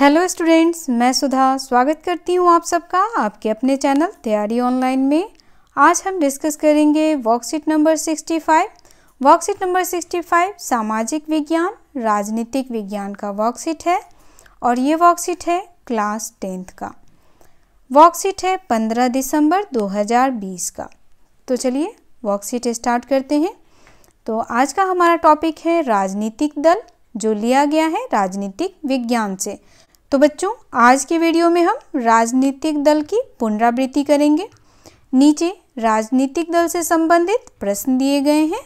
hello students मैं सुधा स्वागत करती हूँ आप सबका आपके अपने चैनल तैयारी ऑनलाइन में आज हम डिस्कस करेंगे वर्कशीट नंबर 65 वर्कशीट नंबर 65 सामाजिक विज्ञान राजनीतिक विज्ञान का वर्कशीट है और ये वर्कशीट है क्लास टेंथ का वर्कशीट है 15 दिसंबर 2020 का तो चलिए वर्कशीट स्टार्ट करते हैं तो आज का हमारा टॉपिक है राजनीतिक दल जो लिया गया है राजनीतिक विज्ञान से तो बच्चों आज के वीडियो में हम राजनीतिक दल की पुनरावृत्ति करेंगे नीचे राजनीतिक दल से संबंधित प्रश्न दिए गए हैं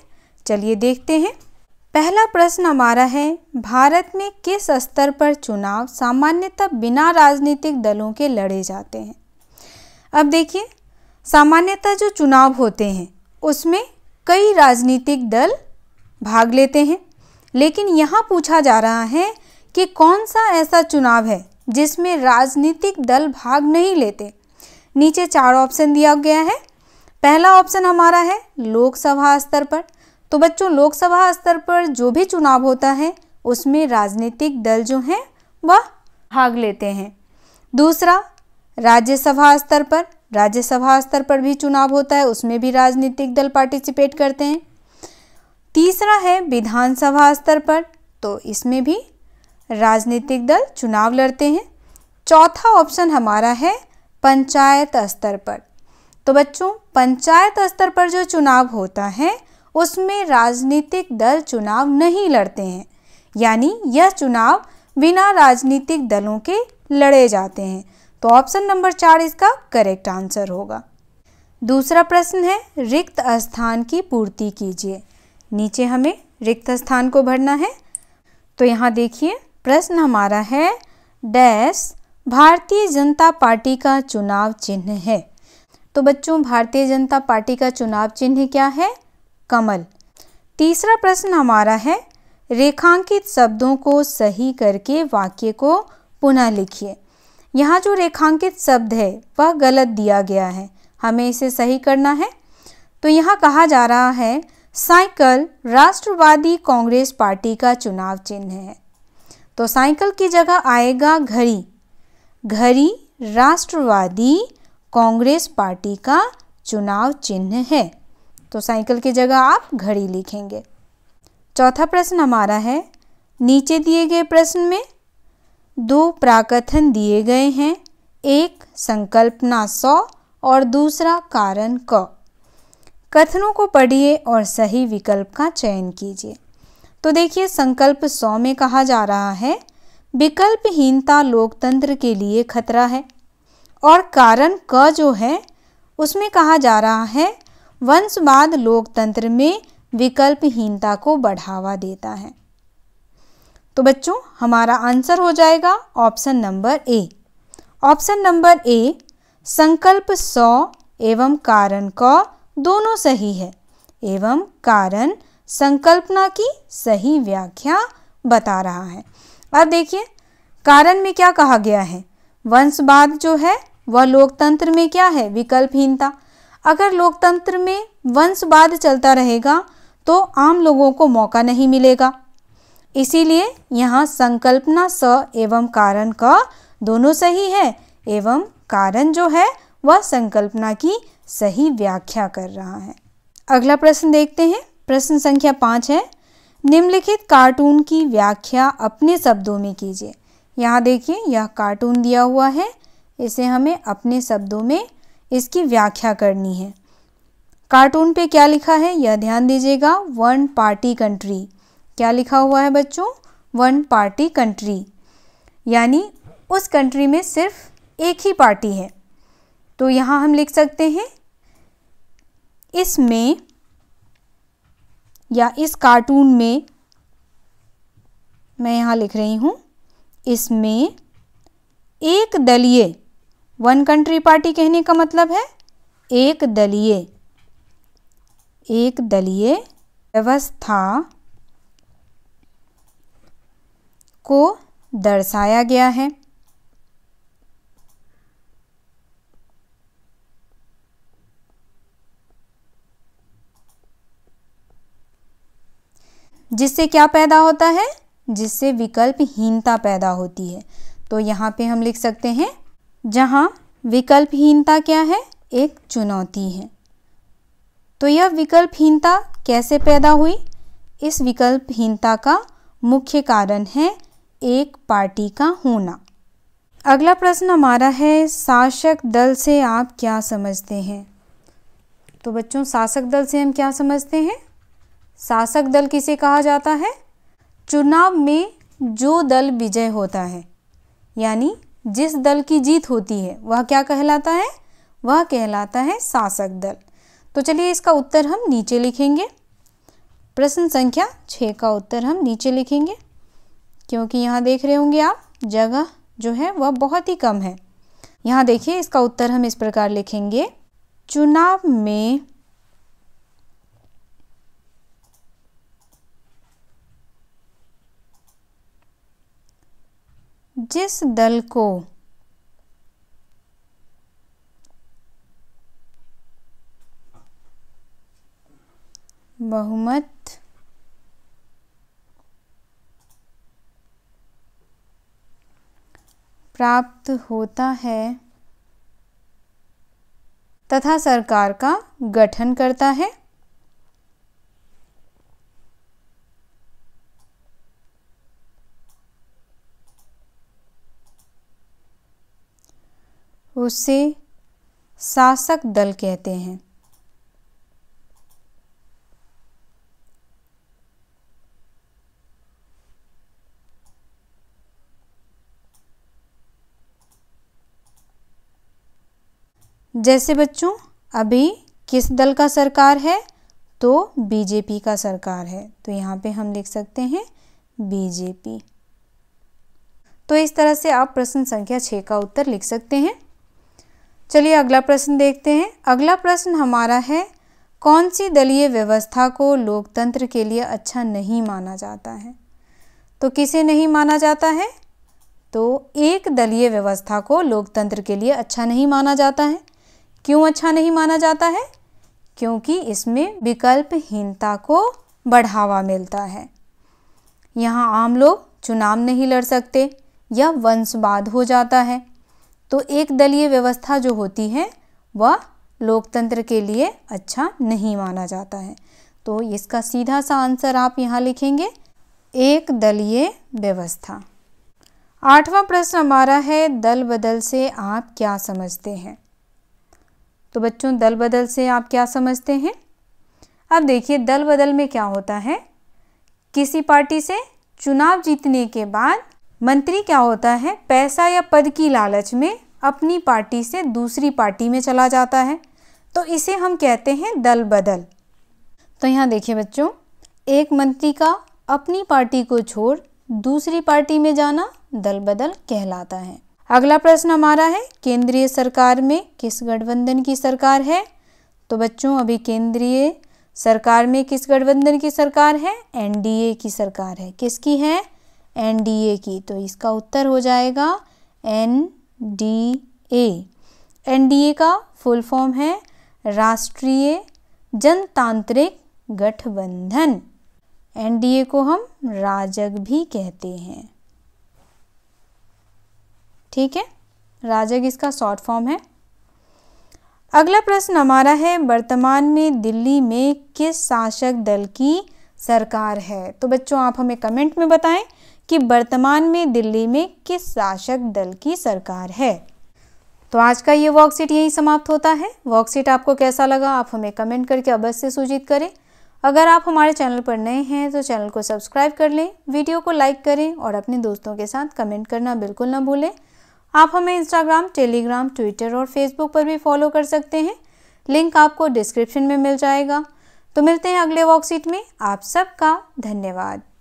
चलिए देखते हैं पहला प्रश्न हमारा है भारत में किस स्तर पर चुनाव सामान्यतः बिना राजनीतिक दलों के लड़े जाते हैं अब देखिए सामान्यतः जो चुनाव होते हैं उसमें कई राजनीतिक दल भाग लेते हैं लेकिन यहाँ पूछा जा रहा है कि कौन सा ऐसा चुनाव है जिसमें राजनीतिक दल भाग नहीं लेते नीचे चार ऑप्शन दिया गया है पहला ऑप्शन हमारा है लोकसभा स्तर पर तो बच्चों लोकसभा स्तर पर जो भी चुनाव होता है उसमें राजनीतिक दल जो हैं वह भाग लेते हैं दूसरा राज्यसभा स्तर पर राज्यसभा स्तर पर भी चुनाव होता है उसमें भी राजनीतिक दल पार्टिसिपेट करते हैं तीसरा है विधानसभा स्तर पर तो इसमें भी राजनीतिक दल चुनाव लड़ते हैं चौथा ऑप्शन हमारा है पंचायत स्तर पर तो बच्चों पंचायत स्तर पर जो चुनाव होता है उसमें राजनीतिक दल चुनाव नहीं लड़ते हैं यानी यह चुनाव बिना राजनीतिक दलों के लड़े जाते हैं तो ऑप्शन नंबर चार इसका करेक्ट आंसर होगा दूसरा प्रश्न है रिक्त स्थान की पूर्ति कीजिए नीचे हमें रिक्त स्थान को भरना है तो यहाँ देखिए प्रश्न हमारा है डैश भारतीय जनता पार्टी का चुनाव चिन्ह है तो बच्चों भारतीय जनता पार्टी का चुनाव चिन्ह क्या है कमल तीसरा प्रश्न हमारा है रेखांकित शब्दों को सही करके वाक्य को पुनः लिखिए यहाँ जो रेखांकित शब्द है वह गलत दिया गया है हमें इसे सही करना है तो यहाँ कहा जा रहा है साइकिल राष्ट्रवादी कांग्रेस पार्टी का चुनाव चिन्ह है तो साइकिल की जगह आएगा घड़ी घड़ी राष्ट्रवादी कांग्रेस पार्टी का चुनाव चिन्ह है तो साइकिल की जगह आप घड़ी लिखेंगे चौथा प्रश्न हमारा है नीचे दिए गए प्रश्न में दो प्राकथन दिए गए हैं एक संकल्पना सौ और दूसरा कारण क कथनों को पढ़िए और सही विकल्प का चयन कीजिए तो देखिए संकल्प सौ में कहा जा रहा है विकल्पहीनता लोकतंत्र के लिए खतरा है और कारण क जो है उसमें कहा जा रहा है वंशवाद लोकतंत्र में विकल्पहीनता को बढ़ावा देता है तो बच्चों हमारा आंसर हो जाएगा option number A option number A संकल्प सौ एवं कारण क दोनों सही है एवं कारण संकल्पना की सही व्याख्या बता रहा है अब देखिए कारण में क्या कहा गया है वंशवाद जो है वह लोकतंत्र में क्या है विकल्पहीनता अगर लोकतंत्र में वंशवाद चलता रहेगा तो आम लोगों को मौका नहीं मिलेगा इसीलिए यहाँ संकल्पना स एवं कारण का दोनों सही है एवं कारण जो है वह संकल्पना की सही व्याख्या कर रहा है अगला प्रश्न देखते हैं प्रश्न संख्या पाँच है निम्नलिखित कार्टून की व्याख्या अपने शब्दों में कीजिए यहाँ देखिए यह कार्टून दिया हुआ है इसे हमें अपने शब्दों में इसकी व्याख्या करनी है कार्टून पे क्या लिखा है यह ध्यान दीजिएगा वन पार्टी कंट्री क्या लिखा हुआ है बच्चों वन पार्टी कंट्री यानी उस कंट्री में सिर्फ एक ही पार्टी है तो यहाँ हम लिख सकते हैं इसमें या इस कार्टून में मैं यहाँ लिख रही हूँ इसमें एक दलीय वन कंट्री पार्टी कहने का मतलब है एक दलीय एक दलीय व्यवस्था को दर्शाया गया है जिससे क्या पैदा होता है जिससे विकल्पहीनता पैदा होती है तो यहाँ पे हम लिख सकते हैं जहाँ विकल्पहीनता क्या है एक चुनौती है तो यह विकल्पहीनता कैसे पैदा हुई इस विकल्पहीनता का मुख्य कारण है एक पार्टी का होना अगला प्रश्न हमारा है शासक दल से आप क्या समझते हैं तो बच्चों शासक दल से हम क्या समझते हैं शासक दल किसे कहा जाता है चुनाव में जो दल विजय होता है यानी जिस दल की जीत होती है वह क्या कहलाता है वह कहलाता है शासक दल तो चलिए इसका उत्तर हम नीचे लिखेंगे प्रश्न संख्या छः का उत्तर हम नीचे लिखेंगे क्योंकि यहाँ देख रहे होंगे आप जगह जो है वह बहुत ही कम है यहाँ देखिए इसका उत्तर हम इस प्रकार लिखेंगे चुनाव में जिस दल को बहुमत प्राप्त होता है तथा सरकार का गठन करता है उसे शासक दल कहते हैं जैसे बच्चों अभी किस दल का सरकार है तो बीजेपी का सरकार है तो यहाँ पे हम लिख सकते हैं बीजेपी तो इस तरह से आप प्रश्न संख्या छः का उत्तर लिख सकते हैं चलिए अगला प्रश्न देखते हैं अगला प्रश्न हमारा है कौन सी दलीय व्यवस्था को लोकतंत्र के लिए अच्छा नहीं माना जाता है तो किसे नहीं माना जाता है तो एक दलीय व्यवस्था को लोकतंत्र के लिए अच्छा नहीं माना जाता है क्यों अच्छा नहीं माना जाता है क्योंकि इसमें विकल्पहीनता को बढ़ावा मिलता है यहाँ आम लोग चुनाव नहीं लड़ सकते या वंशवाद हो जाता है तो एक दलीय व्यवस्था जो होती है वह लोकतंत्र के लिए अच्छा नहीं माना जाता है तो इसका सीधा सा आंसर आप यहाँ लिखेंगे एक दलीय व्यवस्था आठवां प्रश्न हमारा है दल बदल से आप क्या समझते हैं तो बच्चों दल बदल से आप क्या समझते हैं अब देखिए दल बदल में क्या होता है किसी पार्टी से चुनाव जीतने के बाद मंत्री क्या होता है पैसा या पद की लालच में अपनी पार्टी से दूसरी पार्टी में चला जाता है तो इसे हम कहते हैं दल बदल तो यहाँ देखिए बच्चों एक मंत्री का अपनी पार्टी को छोड़ दूसरी पार्टी में जाना दल बदल कहलाता है अगला प्रश्न हमारा है केंद्रीय सरकार में किस गठबंधन की सरकार है तो बच्चों अभी केंद्रीय सरकार में किस गठबंधन की सरकार है एनडीए की सरकार है किसकी है एन डी ए की तो इसका उत्तर हो जाएगा N D A N D A का फुल फॉर्म है राष्ट्रीय जनतांत्रिक गठबंधन एनडीए को हम राजग भी कहते हैं ठीक है राजग इसका शॉर्ट फॉर्म है अगला प्रश्न हमारा है वर्तमान में दिल्ली में किस शासक दल की सरकार है तो बच्चों आप हमें कमेंट में बताएं कि वर्तमान में दिल्ली में किस शासक दल की सरकार है तो आज का ये वर्कशीट यहीं समाप्त होता है वर्कशीट आपको कैसा लगा आप हमें कमेंट करके अवश्य सूचित करें अगर आप हमारे चैनल पर नए हैं तो चैनल को सब्सक्राइब कर लें वीडियो को लाइक करें और अपने दोस्तों के साथ कमेंट करना बिल्कुल ना भूलें आप हमें इंस्टाग्राम टेलीग्राम ट्विटर और फेसबुक पर भी फॉलो कर सकते हैं लिंक आपको डिस्क्रिप्शन में मिल जाएगा तो मिलते हैं अगले वर्कशीट में आप सबका धन्यवाद